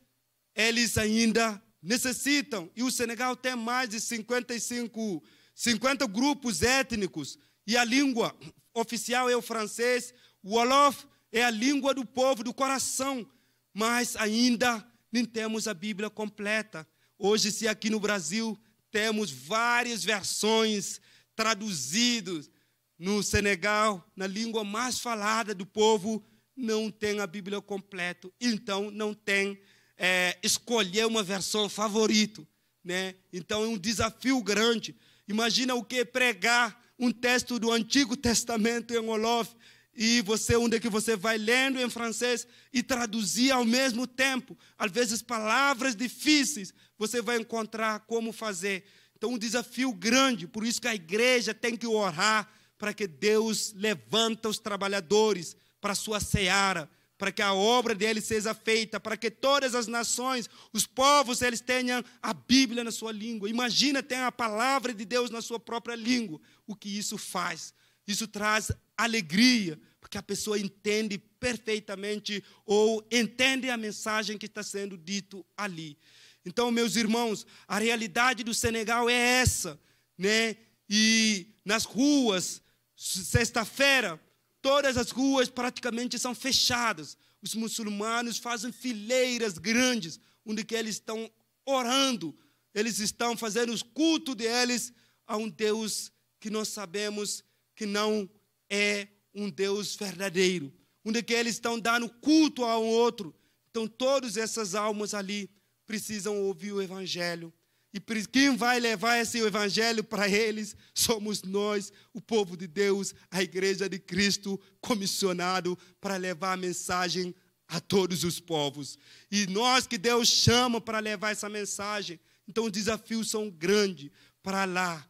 [SPEAKER 1] eles ainda necessitam, e o Senegal tem mais de 55, 50 grupos étnicos, e a língua oficial é o francês, o Wolof é a língua do povo, do coração, mas ainda nem temos a Bíblia completa. Hoje, se aqui no Brasil temos várias versões traduzidas no Senegal, na língua mais falada do povo, não tem a Bíblia completa. Então, não tem é, escolher uma versão favorita. Né? Então, é um desafio grande. Imagina o que é pregar um texto do Antigo Testamento em Olof, e você, onde é que você vai lendo em francês e traduzir ao mesmo tempo, às vezes palavras difíceis, você vai encontrar como fazer. Então, um desafio grande, por isso que a igreja tem que orar para que Deus levanta os trabalhadores para a sua seara, para que a obra dele seja feita, para que todas as nações, os povos, eles tenham a Bíblia na sua língua. Imagina ter a palavra de Deus na sua própria língua o que isso faz. Isso traz alegria, porque a pessoa entende perfeitamente ou entende a mensagem que está sendo dito ali. Então, meus irmãos, a realidade do Senegal é essa, né? E nas ruas, sexta-feira, todas as ruas praticamente são fechadas. Os muçulmanos fazem fileiras grandes, onde que eles estão orando, eles estão fazendo os cultos deles a um Deus que nós sabemos que não é um Deus verdadeiro, onde que eles estão dando culto ao outro. Então, todas essas almas ali precisam ouvir o Evangelho. E quem vai levar esse Evangelho para eles somos nós, o povo de Deus, a Igreja de Cristo, comissionado para levar a mensagem a todos os povos. E nós que Deus chama para levar essa mensagem. Então, os desafios são grandes para lá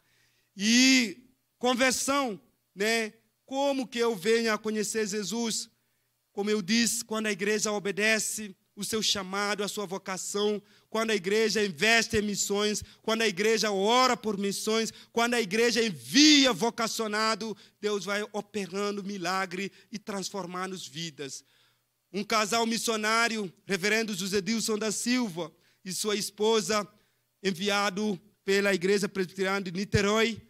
[SPEAKER 1] e conversão, né? Como que eu venho a conhecer Jesus? Como eu disse, quando a igreja obedece o seu chamado, a sua vocação, quando a igreja investe em missões, quando a igreja ora por missões, quando a igreja envia vocacionado, Deus vai operando milagre e transformando as vidas. Um casal missionário, reverendo José Dilson da Silva e sua esposa, enviado pela Igreja Presbiteriana de Niterói,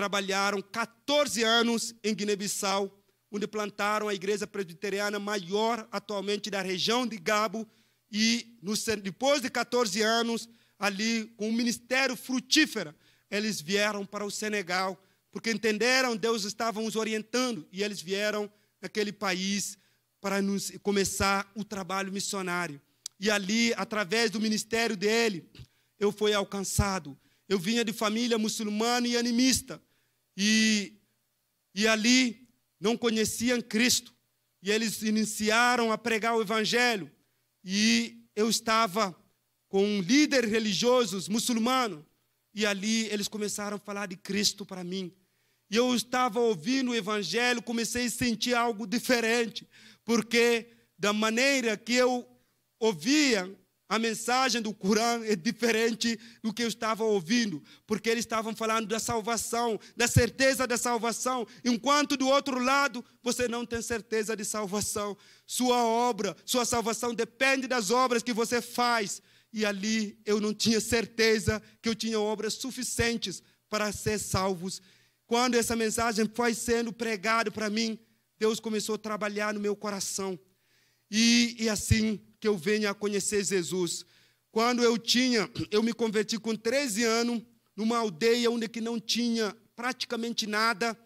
[SPEAKER 1] trabalharam 14 anos em Guiné-Bissau, onde plantaram a igreja presbiteriana maior atualmente da região de Gabo. E no, depois de 14 anos, ali com o ministério frutífero, eles vieram para o Senegal, porque entenderam, Deus estava os orientando, e eles vieram naquele país para nos, começar o trabalho missionário. E ali, através do ministério dele, eu fui alcançado. Eu vinha de família muçulmana e animista, e, e ali não conheciam Cristo. E eles iniciaram a pregar o Evangelho. E eu estava com um líder religioso muçulmano. E ali eles começaram a falar de Cristo para mim. E eu estava ouvindo o Evangelho, comecei a sentir algo diferente, porque da maneira que eu ouvia a mensagem do Corão é diferente do que eu estava ouvindo, porque eles estavam falando da salvação, da certeza da salvação, enquanto do outro lado você não tem certeza de salvação. Sua obra, sua salvação depende das obras que você faz. E ali eu não tinha certeza que eu tinha obras suficientes para ser salvos. Quando essa mensagem foi sendo pregada para mim, Deus começou a trabalhar no meu coração. E, e assim que eu venho a conhecer Jesus. Quando eu tinha, eu me converti com 13 anos, numa aldeia onde que não tinha praticamente nada,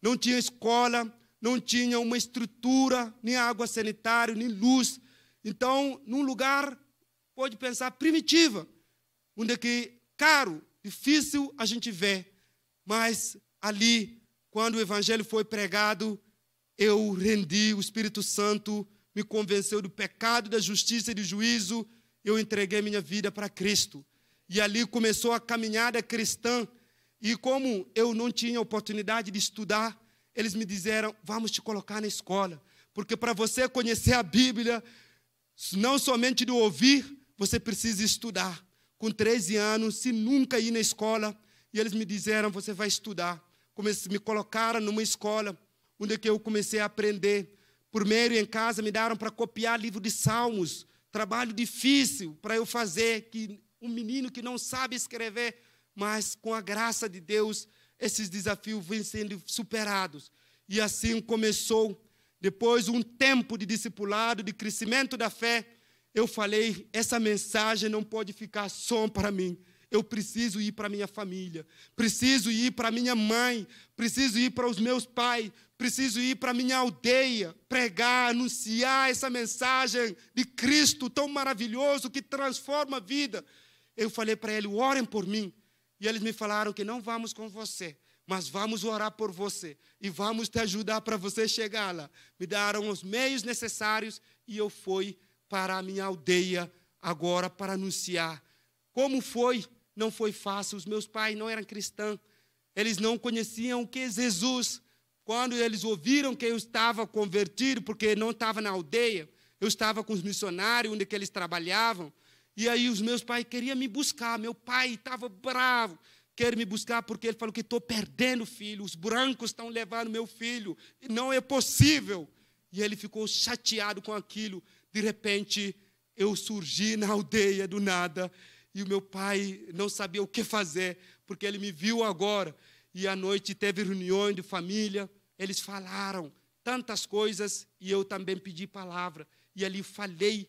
[SPEAKER 1] não tinha escola, não tinha uma estrutura, nem água sanitária, nem luz. Então, num lugar, pode pensar, primitiva, onde é que caro, difícil a gente vê. Mas ali, quando o evangelho foi pregado, eu rendi o Espírito Santo me convenceu do pecado, da justiça e do juízo, eu entreguei minha vida para Cristo. E ali começou a caminhada cristã. E como eu não tinha oportunidade de estudar, eles me disseram: vamos te colocar na escola, porque para você conhecer a Bíblia, não somente do ouvir, você precisa estudar. Com 13 anos, se nunca ir na escola, e eles me disseram: você vai estudar. Comece, me colocaram numa escola, onde que eu comecei a aprender por meio em casa me deram para copiar livro de salmos, trabalho difícil para eu fazer que um menino que não sabe escrever, mas com a graça de Deus esses desafios vêm sendo superados. E assim começou depois um tempo de discipulado, de crescimento da fé. Eu falei, essa mensagem não pode ficar só para mim eu preciso ir para minha família, preciso ir para minha mãe, preciso ir para os meus pais, preciso ir para minha aldeia, pregar, anunciar essa mensagem de Cristo tão maravilhoso que transforma a vida. Eu falei para ele: "Orem por mim". E eles me falaram que não vamos com você, mas vamos orar por você e vamos te ajudar para você chegar lá. Me deram os meios necessários e eu fui para a minha aldeia agora para anunciar. Como foi não foi fácil. Os meus pais não eram cristãos. Eles não conheciam o que é Jesus. Quando eles ouviram que eu estava convertido, porque não estava na aldeia, eu estava com os missionários onde eles trabalhavam. E aí os meus pais queriam me buscar. Meu pai estava bravo, quer me buscar porque ele falou que estou perdendo filho. Os brancos estão levando meu filho. Não é possível. E ele ficou chateado com aquilo. De repente, eu surgi na aldeia do nada e o meu pai não sabia o que fazer, porque ele me viu agora. E à noite teve reunião de família, eles falaram tantas coisas e eu também pedi palavra. E ali falei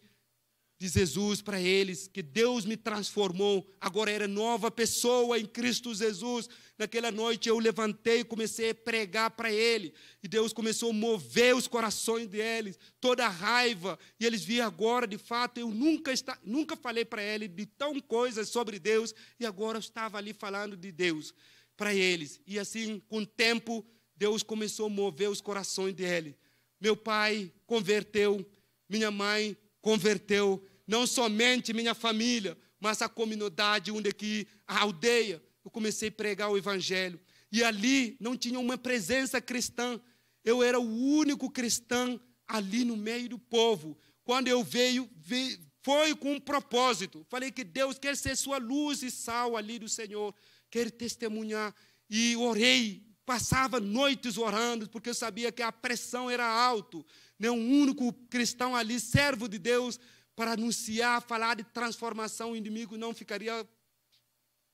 [SPEAKER 1] de Jesus para eles, que Deus me transformou, agora era nova pessoa em Cristo Jesus. Naquela noite eu levantei e comecei a pregar para ele, e Deus começou a mover os corações deles, toda a raiva, e eles viram agora, de fato, eu nunca, está, nunca falei para ele de tão coisas sobre Deus, e agora eu estava ali falando de Deus para eles. E assim, com o tempo, Deus começou a mover os corações deles. Meu pai converteu, minha mãe converteu, não somente minha família, mas a comunidade onde aqui a aldeia. Eu comecei a pregar o evangelho e ali não tinha uma presença cristã. Eu era o único cristão ali no meio do povo. Quando eu veio, veio foi com um propósito. Falei que Deus quer ser sua luz e sal ali do Senhor, quer testemunhar. E orei, passava noites orando, porque eu sabia que a pressão era alta. Né? Um único cristão ali, servo de Deus, para anunciar, falar de transformação, o inimigo não ficaria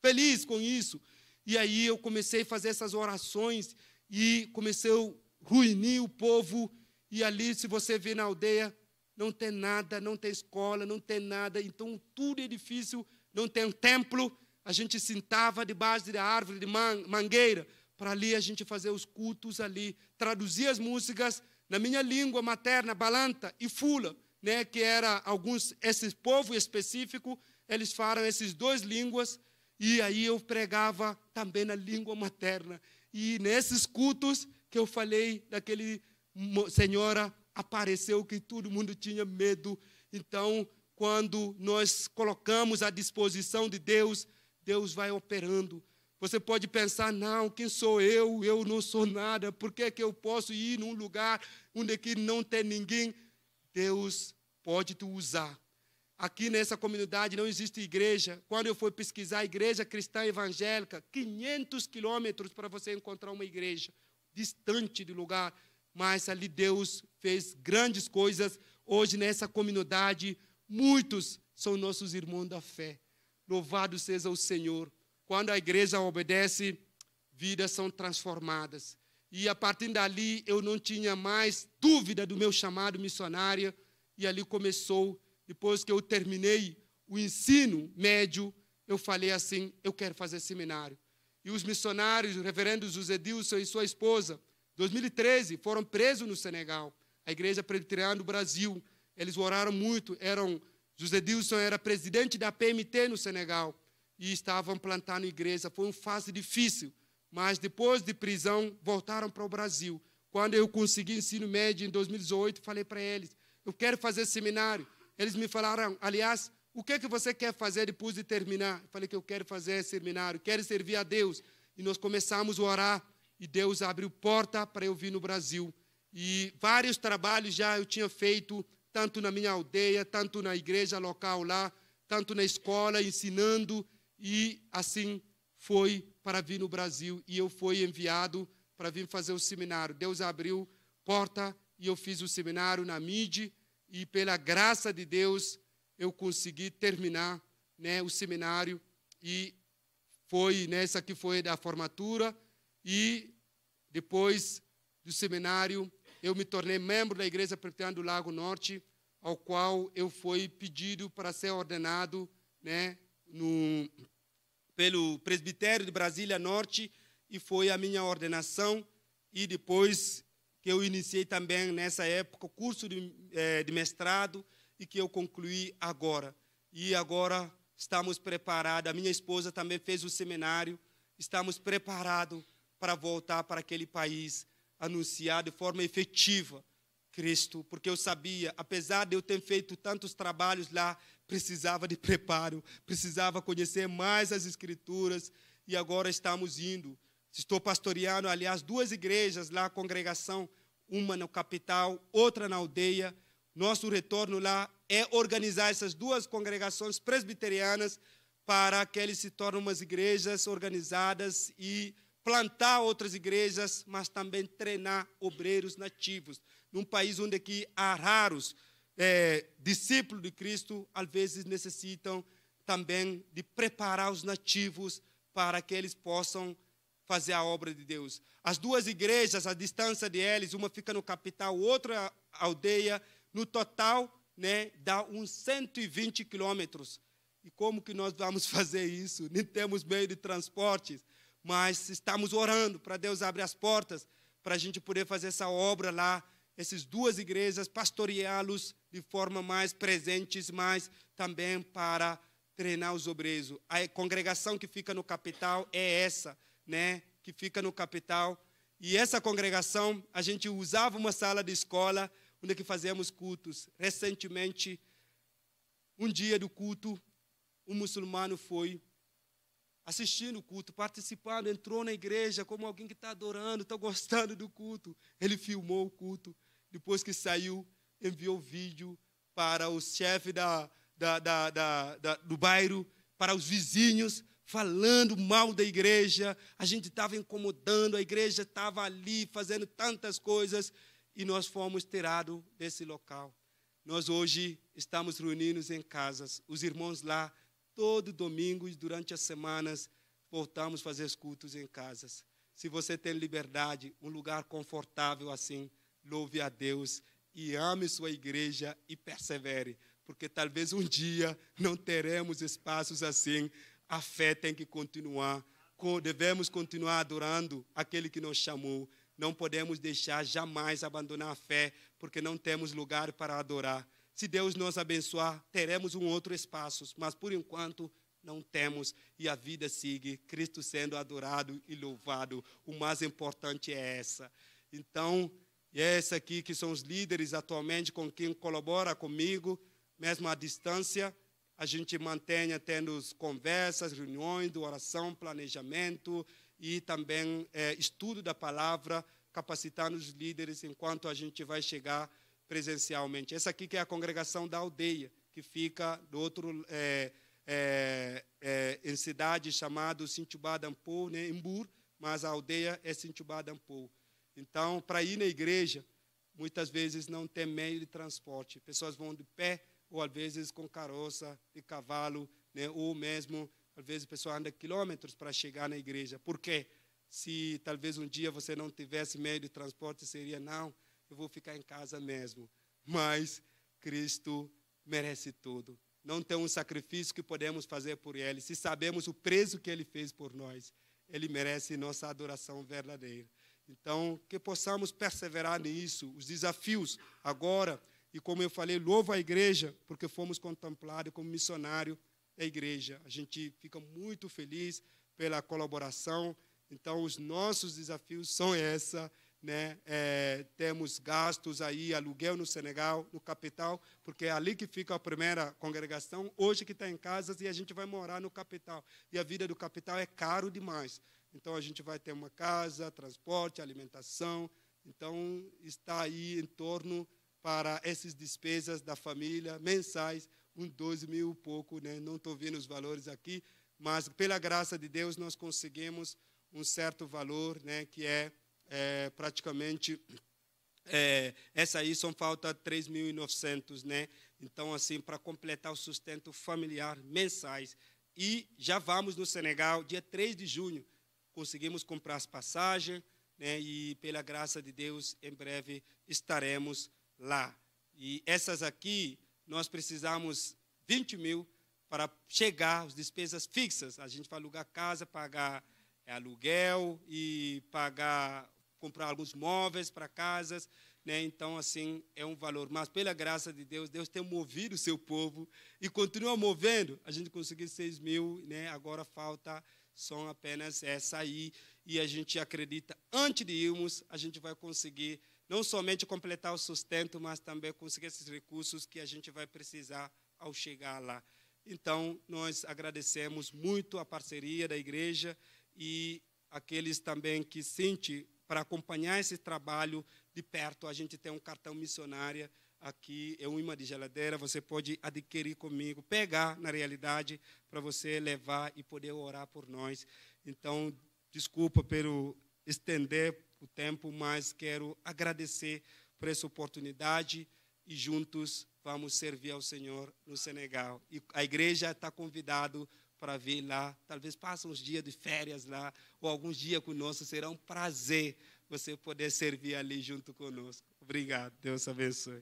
[SPEAKER 1] feliz com isso. E aí eu comecei a fazer essas orações e comecei a ruinir o povo. E ali, se você vê na aldeia, não tem nada, não tem escola, não tem nada. Então tudo é difícil, não tem um templo. A gente sentava debaixo da árvore de mangueira para ali a gente fazer os cultos ali, traduzir as músicas na minha língua materna, balanta e fula né, que era alguns esse povo específico, eles falam essas duas línguas e aí eu pregava também na língua materna. E nesses cultos que eu falei daquele senhora apareceu que todo mundo tinha medo. Então, quando nós colocamos à disposição de Deus, Deus vai operando. Você pode pensar, não, quem sou eu? Eu não sou nada. Por que, que eu posso ir num lugar onde que não tem ninguém? Deus pode te usar. Aqui nessa comunidade não existe igreja. Quando eu fui pesquisar igreja cristã evangélica, 500 quilômetros para você encontrar uma igreja, distante do lugar. Mas ali Deus fez grandes coisas. Hoje nessa comunidade, muitos são nossos irmãos da fé. Louvado seja o Senhor. Quando a igreja obedece, vidas são transformadas. E a partir dali eu não tinha mais dúvida do meu chamado missionário. E ali começou, depois que eu terminei o ensino médio, eu falei assim: eu quero fazer seminário. E os missionários, o reverendo José Dilson e sua esposa, 2013, foram presos no Senegal. A Igreja Presbiteriana do Brasil, eles oraram muito, eram José Dilson era presidente da PMT no Senegal e estavam plantando igreja. Foi um fase difícil, mas depois de prisão voltaram para o Brasil. Quando eu consegui ensino médio em 2018, falei para eles: eu quero fazer seminário. Eles me falaram, aliás, o que é que você quer fazer depois de terminar? Eu falei que eu quero fazer seminário, quero servir a Deus. E nós começamos a orar e Deus abriu porta para eu vir no Brasil. E vários trabalhos já eu tinha feito, tanto na minha aldeia, tanto na igreja local lá, tanto na escola, ensinando, e assim foi para vir no Brasil e eu fui enviado para vir fazer o seminário. Deus abriu porta e eu fiz o seminário na MID e pela graça de Deus eu consegui terminar, né, o seminário e foi nessa que foi da formatura e depois do seminário eu me tornei membro da Igreja Presbiteriana do Lago Norte, ao qual eu fui pedido para ser ordenado, né, no pelo presbitério de Brasília Norte e foi a minha ordenação e depois que eu iniciei também nessa época o curso de, eh, de mestrado e que eu concluí agora. E agora estamos preparados, a minha esposa também fez o seminário, estamos preparados para voltar para aquele país, anunciar de forma efetiva Cristo, porque eu sabia, apesar de eu ter feito tantos trabalhos lá, precisava de preparo, precisava conhecer mais as Escrituras, e agora estamos indo. Estou pastoreando, aliás, duas igrejas lá, congregação, uma na capital, outra na aldeia. Nosso retorno lá é organizar essas duas congregações presbiterianas para que eles se tornem umas igrejas organizadas e plantar outras igrejas, mas também treinar obreiros nativos, num país onde aqui há raros é, discípulos de Cristo, às vezes necessitam também de preparar os nativos para que eles possam fazer a obra de Deus. As duas igrejas, a distância de eles, uma fica no capital, outra aldeia, no total, né, dá uns 120 quilômetros. E como que nós vamos fazer isso? Nem temos meio de transporte, mas estamos orando para Deus abrir as portas para a gente poder fazer essa obra lá essas duas igrejas, pastoreá-los de forma mais presentes, mas também para treinar os obreiros. A congregação que fica no capital é essa, né? Que fica no capital. E essa congregação, a gente usava uma sala de escola onde é que fazíamos cultos. Recentemente, um dia do culto, um muçulmano foi assistindo o culto, participando, entrou na igreja como alguém que está adorando, está gostando do culto. Ele filmou o culto depois que saiu, enviou vídeo para o chefe da, da, da, da, do bairro, para os vizinhos, falando mal da igreja. A gente estava incomodando, a igreja estava ali fazendo tantas coisas e nós fomos tirados desse local. Nós hoje estamos reunidos em casas, os irmãos lá, todo domingo e durante as semanas, voltamos a fazer cultos em casas. Se você tem liberdade, um lugar confortável assim, louve a Deus e ame sua igreja e persevere, porque talvez um dia não teremos espaços assim. A fé tem que continuar, devemos continuar adorando aquele que nos chamou. Não podemos deixar jamais abandonar a fé, porque não temos lugar para adorar. Se Deus nos abençoar, teremos um outro espaço, mas por enquanto não temos e a vida segue, Cristo sendo adorado e louvado. O mais importante é essa. Então, e é essa aqui que são os líderes atualmente com quem colabora comigo, mesmo à distância, a gente mantém tendo conversas, reuniões de oração, planejamento e também é, estudo da palavra, capacitando os líderes enquanto a gente vai chegar presencialmente. Essa aqui que é a congregação da aldeia, que fica do outro é, é, é, em cidade chamada Sintubadampou, né, Embur, mas a aldeia é Sintubadampou. Então, para ir na igreja, muitas vezes não tem meio de transporte. Pessoas vão de pé ou às vezes com carroça de cavalo, né? ou mesmo às vezes a pessoa anda quilômetros para chegar na igreja. Por quê? Se talvez um dia você não tivesse meio de transporte, seria não, eu vou ficar em casa mesmo. Mas Cristo merece tudo. Não tem um sacrifício que podemos fazer por ele. Se sabemos o preço que ele fez por nós, ele merece nossa adoração verdadeira. Então, que possamos perseverar nisso, os desafios agora, e como eu falei, louvo a igreja, porque fomos contemplados como missionário da igreja. A gente fica muito feliz pela colaboração. Então, os nossos desafios são essa, né? É, temos gastos aí, aluguel no Senegal, no capital, porque é ali que fica a primeira congregação, hoje que está em casas, e a gente vai morar no capital. E a vida do capital é caro demais. Então a gente vai ter uma casa, transporte, alimentação. Então está aí em torno para essas despesas da família mensais, um 12 mil pouco, né? não estou vendo os valores aqui, mas pela graça de Deus nós conseguimos um certo valor, né? que é, é praticamente é, essa aí são falta 3.900, né? Então, assim, para completar o sustento familiar mensais. E já vamos no Senegal, dia 3 de junho, conseguimos comprar as passagens, né, e pela graça de Deus, em breve estaremos lá. E essas aqui, nós precisamos 20 mil para chegar às despesas fixas. A gente vai alugar casa, pagar é, aluguel e pagar comprar alguns móveis para casas, né? Então assim é um valor, mas pela graça de Deus, Deus tem movido o seu povo e continua movendo. A gente conseguiu 6 mil, né? Agora falta são apenas essa aí. E a gente acredita, antes de irmos, a gente vai conseguir não somente completar o sustento, mas também conseguir esses recursos que a gente vai precisar ao chegar lá. Então, nós agradecemos muito a parceria da igreja e aqueles também que sentem para acompanhar esse trabalho de perto. A gente tem um cartão missionária Aqui é uma de geladeira, você pode adquirir comigo, pegar na realidade, para você levar e poder orar por nós. Então, desculpa pelo estender o tempo, mas quero agradecer por essa oportunidade e juntos vamos servir ao Senhor no Senegal. E a igreja está convidado para vir lá. Talvez passe uns dias de férias lá, ou alguns dias conosco. Será um prazer você poder servir ali junto conosco. Obrigado. Deus abençoe.